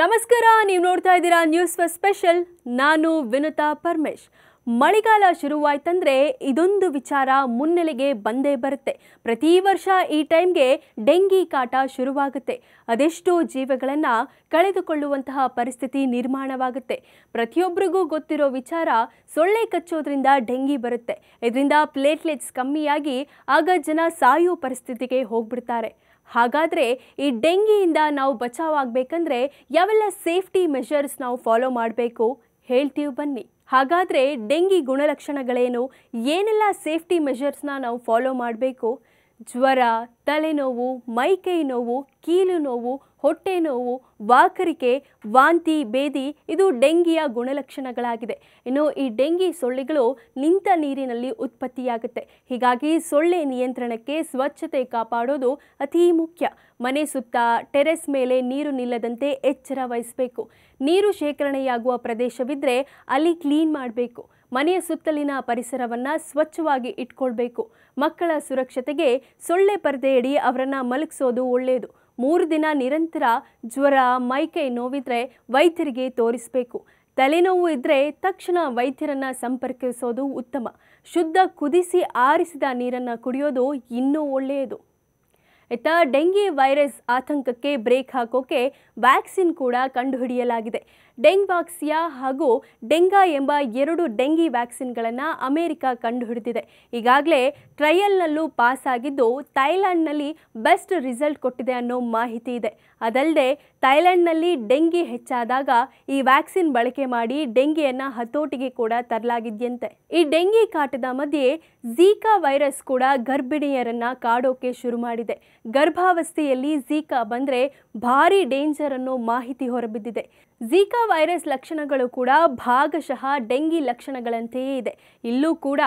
ನಮಸ್ಕಾರ ನೀವು ನೋಡ್ತಾ ಇದ್ದೀರಾ ನ್ಯೂಸ್ ಫರ್ ಸ್ಪೆಷಲ್ ನಾನು ವಿನುತಾ ಪರಮೇಶ್ ಮಳೆಗಾಲ ಶುರುವಾಯ್ತಂದ್ರೆ ಇದೊಂದು ವಿಚಾರ ಮುನ್ನೆಲೆಗೆ ಬಂದೇ ಬರುತ್ತೆ ಪ್ರತಿ ವರ್ಷ ಈ ಟೈಮ್ಗೆ ಡೆಂಗಿ ಕಾಟ ಶುರುವಾಗುತ್ತೆ ಅದೆಷ್ಟೋ ಜೀವಗಳನ್ನ ಕಳೆದುಕೊಳ್ಳುವಂತಹ ಪರಿಸ್ಥಿತಿ ನಿರ್ಮಾಣವಾಗುತ್ತೆ ಪ್ರತಿಯೊಬ್ಬರಿಗೂ ಗೊತ್ತಿರೋ ವಿಚಾರ ಸೊಳ್ಳೆ ಕಚ್ಚೋದ್ರಿಂದ ಡೆಂಗಿ ಬರುತ್ತೆ ಇದರಿಂದ ಪ್ಲೇಟ್ಲೆಟ್ಸ್ ಕಮ್ಮಿಯಾಗಿ ಆಗ ಜನ ಸಾಯೋ ಪರಿಸ್ಥಿತಿಗೆ ಹೋಗ್ಬಿಡ್ತಾರೆ ಹಾಗಾದರೆ ಈ ಡೆಂಗಿಯಿಂದ ನಾವು ಬಚಾವ್ ಆಗಬೇಕಂದ್ರೆ ಯಾವೆಲ್ಲ ಸೇಫ್ಟಿ ಮೆಷರ್ಸ್ ನಾವು ಫಾಲೋ ಮಾಡಬೇಕು ಹೇಳ್ತೀವಿ ಬನ್ನಿ ಹಾಗಾದರೆ ಡೆಂಗಿ ಗುಣಲಕ್ಷಣಗಳೇನು ಏನೆಲ್ಲ ಸೇಫ್ಟಿ ಮೆಷರ್ಸ್ನ ನಾವು ಫಾಲೋ ಮಾಡಬೇಕು ಜ್ವರ ತಲೆನೋವು ಮೈಕೈ ನೋವು ಕೀಲು ನೋವು ಹೊಟ್ಟೆ ನೋವು ವಾಕರಿಕೆ ವಾಂತಿ ಬೇದಿ ಇದು ಡೆಂಗಿಯ ಗುಣಲಕ್ಷಣಗಳಾಗಿದೆ ಇನ್ನು ಈ ಡೆಂಗಿ ಸೊಳ್ಳೆಗಳು ನಿಂತ ನೀರಿನಲ್ಲಿ ಉತ್ಪತ್ತಿಯಾಗುತ್ತೆ ಹೀಗಾಗಿ ಸೊಳ್ಳೆ ನಿಯಂತ್ರಣಕ್ಕೆ ಸ್ವಚ್ಛತೆ ಕಾಪಾಡೋದು ಅತೀ ಮುಖ್ಯ ಮನೆ ಸುತ್ತ ಟೆರೆಸ್ ಮೇಲೆ ನೀರು ನಿಲ್ಲದಂತೆ ಎಚ್ಚರ ವಹಿಸಬೇಕು ನೀರು ಶೇಖರಣೆಯಾಗುವ ಪ್ರದೇಶವಿದ್ದರೆ ಅಲ್ಲಿ ಕ್ಲೀನ್ ಮಾಡಬೇಕು ಮನೆಯ ಸುತ್ತಲಿನ ಪರಿಸರವನ್ನು ಸ್ವಚ್ಛವಾಗಿ ಇಟ್ಕೊಳ್ಬೇಕು ಮಕ್ಕಳ ಸುರಕ್ಷತೆಗೆ ಸೊಳ್ಳೆ ಪರದೆ ಬೇಡಿ ಅವರನ್ನು ಮಲಗಿಸೋದು ಒಳ್ಳೆಯದು ಮೂರು ದಿನ ನಿರಂತರ ಜ್ವರ ಮೈಕೈ ನೋವಿದ್ರೆ ವೈದ್ಯರಿಗೆ ತೋರಿಸಬೇಕು ತಲೆನೋವು ಇದ್ದರೆ ತಕ್ಷಣ ವೈದ್ಯರನ್ನು ಸಂಪರ್ಕಿಸೋದು ಉತ್ತಮ ಶುದ್ಧ ಕುದಿಸಿ ಆರಿಸಿದ ನೀರನ್ನು ಕುಡಿಯೋದು ಇನ್ನೂ ಒಳ್ಳೆಯದು ಇತ್ತ ಡೆಂಗಿ ವೈರಸ್ ಆತಂಕಕ್ಕೆ ಬ್ರೇಕ್ ಹಾಕೋಕೆ ವ್ಯಾಕ್ಸಿನ್ ಕೂಡ ಕಂಡುಹಿಡಿಯಲಾಗಿದೆ ಡೆಂಗ್ವಾಕ್ಸಿಯಾ ಹಾಗೂ ಡೆಂಗಾ ಎಂಬ ಎರಡು ಡೆಂಗಿ ವ್ಯಾಕ್ಸಿನ್ಗಳನ್ನು ಅಮೆರಿಕ ಕಂಡುಹಿಡಿದಿದೆ ಈಗಾಗಲೇ ಟ್ರಯಲ್ನಲ್ಲೂ ಪಾಸ್ ಆಗಿದ್ದು ಥೈಲ್ಯಾಂಡ್ನಲ್ಲಿ ಬೆಸ್ಟ್ ರಿಸಲ್ಟ್ ಕೊಟ್ಟಿದೆ ಅನ್ನೋ ಮಾಹಿತಿ ಇದೆ ಅದಲ್ಲದೆ ಥೈಲ್ಯಾಂಡ್ನಲ್ಲಿ ಡೆಂಗಿ ಹೆಚ್ಚಾದಾಗ ಈ ವ್ಯಾಕ್ಸಿನ್ ಬಳಕೆ ಮಾಡಿ ಡೆಂಗಿಯನ್ನು ಹತೋಟಿಗೆ ಕೂಡ ತರಲಾಗಿದೆಯಂತೆ ಈ ಡೆಂಗಿ ಕಾಟದ ಮಧ್ಯೆ ಝೀಕಾ ವೈರಸ್ ಕೂಡ ಗರ್ಭಿಣಿಯರನ್ನ ಕಾಡೋಕೆ ಶುರು ಮಾಡಿದೆ ಗರ್ಭಾವಸ್ಥೆಯಲ್ಲಿ ಝೀಕಾ ಬಂದರೆ ಭಾರಿ ಡೇಂಜರ್ ಅನ್ನೋ ಮಾಹಿತಿ ಹೊರಬಿದ್ದಿದೆ ಝೀಕಾ ವೈರಸ್ ಲಕ್ಷಣಗಳು ಕೂಡ ಭಾಗಶಃ ಡೆಂಗಿ ಲಕ್ಷಣಗಳಂತೆಯೇ ಇದೆ ಇಲ್ಲೂ ಕೂಡ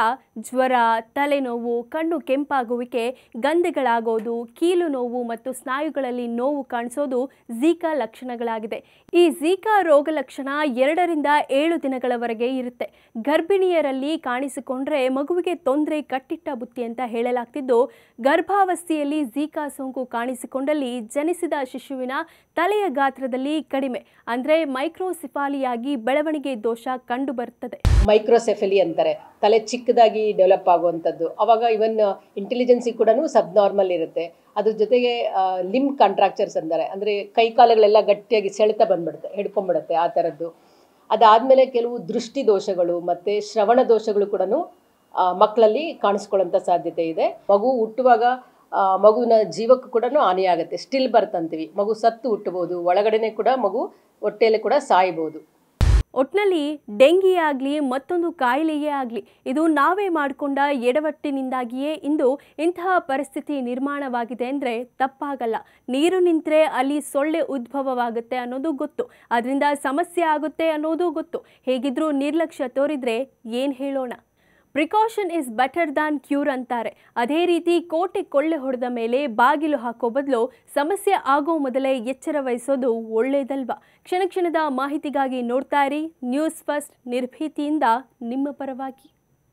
ಜ್ವರ ತಲೆನೋವು ಕಣ್ಣು ಕೆಂಪಾಗುವಿಕೆ ಗಂಧೆಗಳಾಗೋದು ಕೀಲು ನೋವು ಮತ್ತು ಸ್ನಾಯುಗಳಲ್ಲಿ ನೋವು ಕಾಣಿಸೋದು ಝೀಕಾ ಲಕ್ಷಣಗಳಾಗಿದೆ ಈ ಝೀಕಾ ರೋಗ ಲಕ್ಷಣ ಎರಡರಿಂದ ಏಳು ದಿನಗಳವರೆಗೆ ಇರುತ್ತೆ ಗರ್ಭಿಣಿಯರಲ್ಲಿ ಕಾಣಿಸಿಕೊಂಡ್ರೆ ಮಗುವಿಗೆ ತೊಂದರೆ ಕಟ್ಟಿಟ್ಟ ಬುತ್ತಿ ಅಂತ ಹೇಳಲಾಗ್ತಿದ್ದು ಗರ್ಭಾವಸ್ಥೆಯಲ್ಲಿ ಝೀಕಾ ಸೋಂಕು ಕಾಣಿಸಿಕೊಂಡಲ್ಲಿ ಜನಿಸಿದ ಶಿಶುವಿನ ತಲೆಯ ಗಾತ್ರದಲ್ಲಿ ಕಡಿಮೆ ಅಂದರೆ ಮೈಕ್ರೋಸಿಫಾಲಿಯಾಗಿ ಬೆಳವಣಿಗೆ ದೋಷ ಕಂಡು ಬರ್ತದೆ ಮೈಕ್ರೋಸೆಫಲಿ ಅಂತಾರೆ ತಲೆ ಚಿಕ್ಕದಾಗಿ ಡೆವಲಪ್ ಆಗುವಂಥದ್ದು ಅವಾಗ ಇವನ್ ಇಂಟೆಲಿಜೆನ್ಸಿ ಕೂಡ ಸಬ್ ನಾರ್ಮಲ್ ಇರುತ್ತೆ ಅದ್ರ ಜೊತೆಗೆ ಲಿಮ್ ಕಾಂಟ್ರಾಕ್ಚರ್ಸ್ ಅಂತಾರೆ ಅಂದರೆ ಕೈಕಾಲಗಳೆಲ್ಲ ಗಟ್ಟಿಯಾಗಿ ಸೆಳೆತ ಬಂದ್ಬಿಡುತ್ತೆ ಹಿಡ್ಕೊಂಡ್ಬಿಡುತ್ತೆ ಆ ಥರದ್ದು ಅದಾದ್ಮೇಲೆ ಕೆಲವು ದೃಷ್ಟಿ ದೋಷಗಳು ಮತ್ತು ಶ್ರವಣ ದೋಷಗಳು ಕೂಡ ಮಕ್ಕಳಲ್ಲಿ ಕಾಣಿಸ್ಕೊಳ್ಳೋಂಥ ಸಾಧ್ಯತೆ ಇದೆ ಮಗು ಹುಟ್ಟುವಾಗ ಮಗುವಿನ ಜೀವಕ್ಕೂ ಕೂಡ ಹಾನಿಯಾಗುತ್ತೆ ಸ್ಟಿಲ್ ಬರ್ತ್ ಅಂತೀವಿ ಮಗು ಸತ್ತು ಹುಟ್ಟಬಹುದು ಒಳಗಡೆನೆ ಕೂಡ ಮಗು ಹೊಟ್ಟೆಯಲ್ಲಿ ಕೂಡ ಸಾಯ್ಬೋದು ಒಟ್ನಲ್ಲಿ ಡೆಂಗಿ ಆಗಲಿ ಮತ್ತೊಂದು ಕಾಯಿಲೆಯೇ ಆಗಲಿ ಇದು ನಾವೇ ಮಾಡಿಕೊಂಡ ಎಡವಟ್ಟಿನಿಂದಾಗಿಯೇ ಇಂದು ಇಂತಹ ಪರಿಸ್ಥಿತಿ ನಿರ್ಮಾಣವಾಗಿದೆ ಅಂದರೆ ತಪ್ಪಾಗಲ್ಲ ನೀರು ನಿಂತರೆ ಅಲ್ಲಿ ಸೊಳ್ಳೆ ಉದ್ಭವವಾಗುತ್ತೆ ಅನ್ನೋದು ಗೊತ್ತು ಅದರಿಂದ ಸಮಸ್ಯೆ ಆಗುತ್ತೆ ಅನ್ನೋದು ಗೊತ್ತು ಹೇಗಿದ್ರೂ ನಿರ್ಲಕ್ಷ್ಯ ತೋರಿದರೆ ಏನು ಹೇಳೋಣ precaution is better than cure ಅಂತಾರೆ ಅದೇ ರೀತಿ ಕೋಟೆ ಕೊಳ್ಳೆ ಹೊಡೆದ ಮೇಲೆ ಬಾಗಿಲು ಹಾಕೋ ಬದಲು ಸಮಸ್ಯೆ ಆಗೋ ಮೊದಲೇ ಎಚ್ಚರ ವಹಿಸೋದು ಒಳ್ಳೆಯದಲ್ವಾ ಕ್ಷಣ ಕ್ಷಣದ ಮಾಹಿತಿಗಾಗಿ ನೋಡ್ತಾ ಇರಿ ನ್ಯೂಸ್ ಫಸ್ಟ್ ನಿರ್ಭೀತಿಯಿಂದ ನಿಮ್ಮ ಪರವಾಗಿ